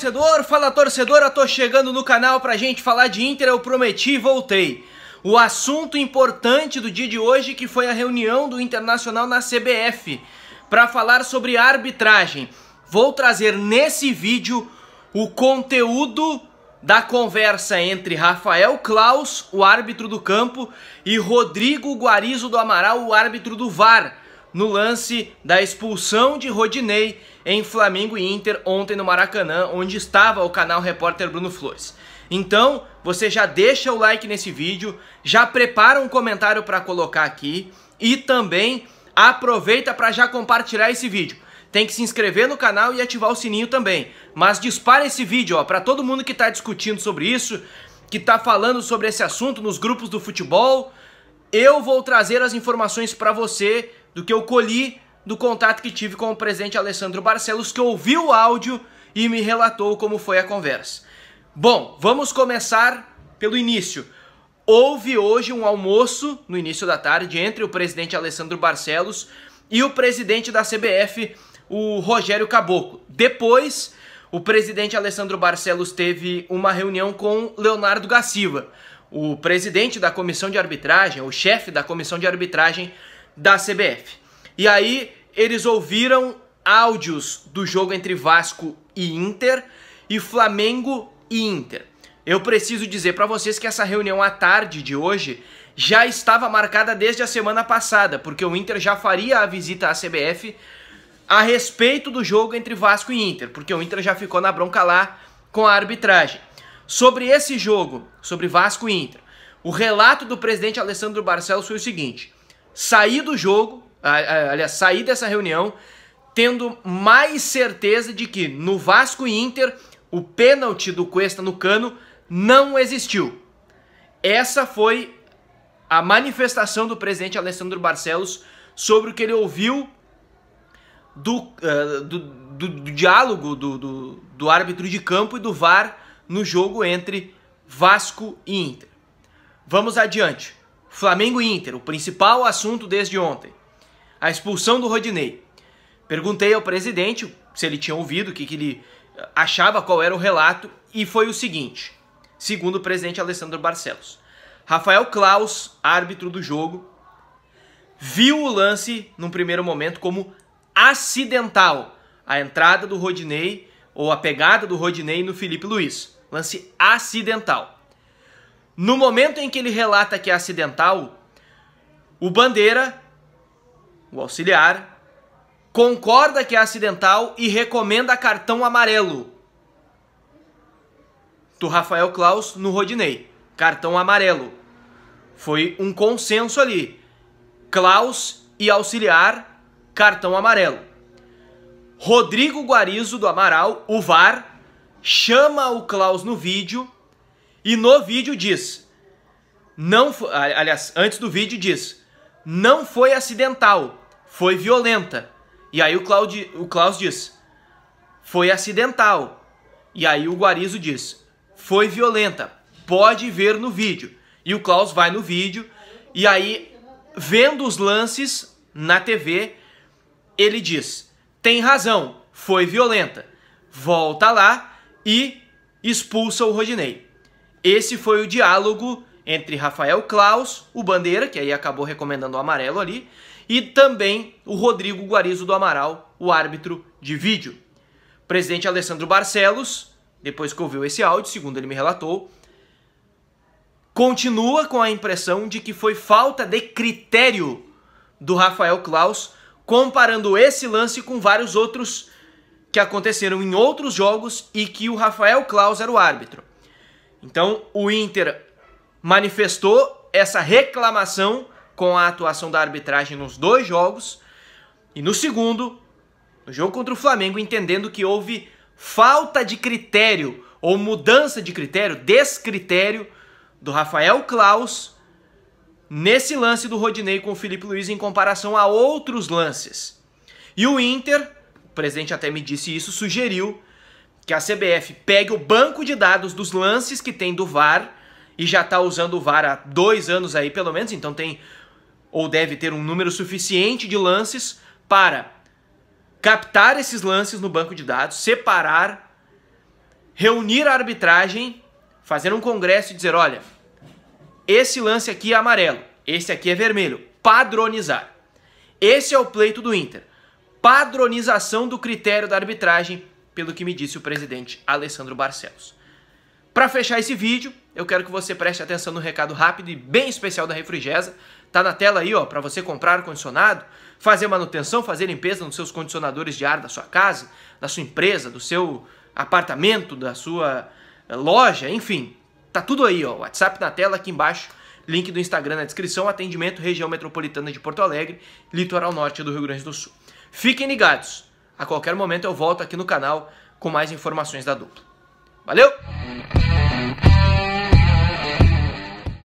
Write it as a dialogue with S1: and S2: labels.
S1: torcedor, fala torcedora, tô chegando no canal pra gente falar de Inter, eu prometi e voltei. O assunto importante do dia de hoje que foi a reunião do Internacional na CBF para falar sobre arbitragem. Vou trazer nesse vídeo o conteúdo da conversa entre Rafael Klaus, o árbitro do campo, e Rodrigo Guarizo do Amaral, o árbitro do VAR, no lance da expulsão de Rodinei em Flamengo e Inter ontem no Maracanã, onde estava o canal repórter Bruno Flores. Então, você já deixa o like nesse vídeo, já prepara um comentário para colocar aqui e também aproveita para já compartilhar esse vídeo. Tem que se inscrever no canal e ativar o sininho também. Mas dispara esse vídeo, para todo mundo que está discutindo sobre isso, que está falando sobre esse assunto nos grupos do futebol. Eu vou trazer as informações para você do que eu colhi do contato que tive com o presidente Alessandro Barcelos, que ouviu o áudio e me relatou como foi a conversa. Bom, vamos começar pelo início. Houve hoje um almoço no início da tarde entre o presidente Alessandro Barcelos e o presidente da CBF, o Rogério Caboclo. Depois, o presidente Alessandro Barcelos teve uma reunião com Leonardo Gaciva, o presidente da comissão de arbitragem, o chefe da comissão de arbitragem da CBF. E aí eles ouviram áudios do jogo entre Vasco e Inter e Flamengo e Inter. Eu preciso dizer para vocês que essa reunião à tarde de hoje já estava marcada desde a semana passada, porque o Inter já faria a visita à CBF a respeito do jogo entre Vasco e Inter, porque o Inter já ficou na bronca lá com a arbitragem. Sobre esse jogo, sobre Vasco e Inter, o relato do presidente Alessandro Barcelos foi o seguinte: saí do jogo aliás, sair dessa reunião tendo mais certeza de que no Vasco e Inter o pênalti do Cuesta no cano não existiu. Essa foi a manifestação do presidente Alessandro Barcelos sobre o que ele ouviu do, uh, do, do, do, diálogo do, do, do árbitro de campo e do VAR no jogo entre Vasco e Inter. Vamos adiante. Flamengo e Inter, o principal assunto desde ontem a expulsão do Rodinei. Perguntei ao presidente se ele tinha ouvido, o que, que ele achava, qual era o relato, e foi o seguinte, segundo o presidente Alessandro Barcelos. Rafael Klaus, árbitro do jogo, viu o lance num primeiro momento como acidental. A entrada do Rodinei ou a pegada do Rodinei no Felipe Luiz. Lance acidental. No momento em que ele relata que é acidental, o Bandeira o auxiliar, concorda que é acidental e recomenda cartão amarelo. Do Rafael Klaus no Rodinei. Cartão amarelo. Foi um consenso ali. Klaus e auxiliar, cartão amarelo. Rodrigo Guarizo do Amaral, o VAR, chama o Klaus no vídeo e no vídeo diz: não, aliás, antes do vídeo diz: não foi acidental foi violenta. E aí o, Claudi, o Klaus diz, foi acidental. E aí o Guarizo diz, foi violenta, pode ver no vídeo. E o Klaus vai no vídeo, e aí, vendo os lances na TV, ele diz, tem razão, foi violenta. Volta lá e expulsa o Rodinei. Esse foi o diálogo entre Rafael Klaus, o Bandeira, que aí acabou recomendando o amarelo ali, e também o Rodrigo Guarizo do Amaral, o árbitro de vídeo. O presidente Alessandro Barcelos, depois que ouviu esse áudio, segundo ele me relatou, continua com a impressão de que foi falta de critério do Rafael Klaus, comparando esse lance com vários outros que aconteceram em outros jogos e que o Rafael Klaus era o árbitro. Então, o Inter manifestou essa reclamação com a atuação da arbitragem nos dois jogos. E no segundo, no jogo contra o Flamengo, entendendo que houve falta de critério ou mudança de critério, descritério do Rafael Klaus nesse lance do Rodinei com o Felipe Luiz em comparação a outros lances. E o Inter, o presidente até me disse isso, sugeriu que a CBF pegue o banco de dados dos lances que tem do VAR e já está usando o VAR há dois anos aí pelo menos, então tem ou deve ter um número suficiente de lances para captar esses lances no banco de dados, separar, reunir a arbitragem, fazer um congresso e dizer: olha, esse lance aqui é amarelo, esse aqui é vermelho. Padronizar. Esse é o pleito do Inter. Padronização do critério da arbitragem, pelo que me disse o presidente Alessandro Barcelos. Para fechar esse vídeo, eu quero que você preste atenção no recado rápido e bem especial da Refrigesa. Tá na tela aí, ó, para você comprar condicionado, fazer manutenção, fazer limpeza nos seus condicionadores de ar da sua casa, da sua empresa, do seu apartamento, da sua eh, loja, enfim. Tá tudo aí, ó. WhatsApp na tela aqui embaixo, link do Instagram na descrição, atendimento região metropolitana de Porto Alegre, litoral norte do Rio Grande do Sul. Fiquem ligados. A qualquer momento eu volto aqui no canal com mais informações da dupla. Valeu!